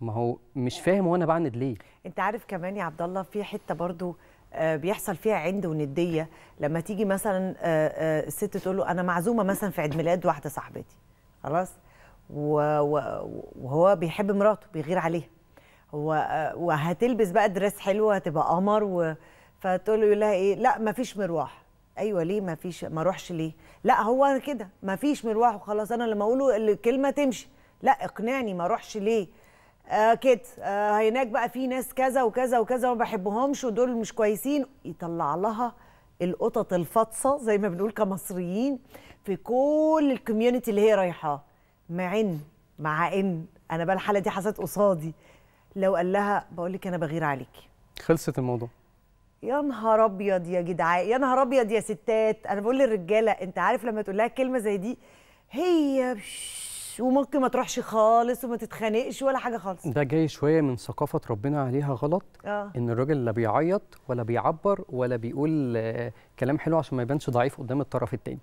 ما هو مش فاهم هو انا بعند ليه انت عارف كمان يا عبد الله في حته برضو آه، بيحصل فيها عند ونديه لما تيجي مثلا آه، آه، الست تقول له انا معزومه مثلا في عيد ميلاد واحده صاحبتي خلاص وهو بيحب مراته بيغير عليها هو وهتلبس بقى دريس حلو وهتبقى قمر و... فتقول له يقول لها ايه لا مفيش مروح ايوه ليه مفيش ما اروحش ليه لا هو كده مفيش مروح وخلاص انا لما اقوله الكلمه تمشي لا اقنعني ما اروحش ليه آه كده آه هناك بقى في ناس كذا وكذا وكذا وما بحبهمش ودول مش كويسين يطلع لها القطط الفطسه زي ما بنقول كمصريين في كل الكوميونتي اللي هي رايحاه مع ان مع ان انا بقى الحاله دي حصلت قصادي لو قال لها بقول لك انا بغير عليكي خلصت الموضوع يا نهار ابيض يا جدعان يا نهار ابيض يا ستات انا بقول للرجاله انت عارف لما تقول لها كلمه زي دي هي بش تروحش وممكن ما تروحش خالص وما تتخانقش ولا حاجه خالص ده جاي شويه من ثقافه ربنا عليها غلط آه. ان الراجل لا بيعيط ولا بيعبر ولا بيقول آه، كلام حلو عشان ما يبانش ضعيف قدام الطرف الثاني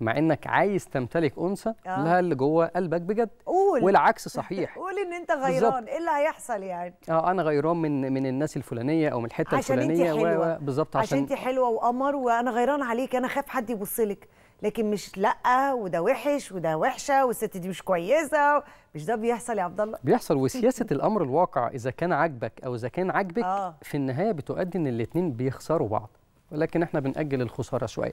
مع انك عايز تمتلك انثى آه. لها اللي جوه قلبك بجد قول والعكس صحيح قول ان انت غيران ايه اللي هيحصل يعني اه انا غيران من من الناس الفلانيه او من الحته عشان الفلانيه بالظبط عشان, عشان انت حلوه وقمر وانا غيران عليك انا خايف حد يبص لك لكن مش لا وده وحش وده وحشه والست دي مش كويسه مش ده بيحصل يا عبد الله بيحصل وسياسه الامر الواقع اذا كان عاجبك او اذا كان عاجبك آه. في النهايه بتؤدي ان الاثنين بيخسروا بعض ولكن احنا بنأجل الخساره شويه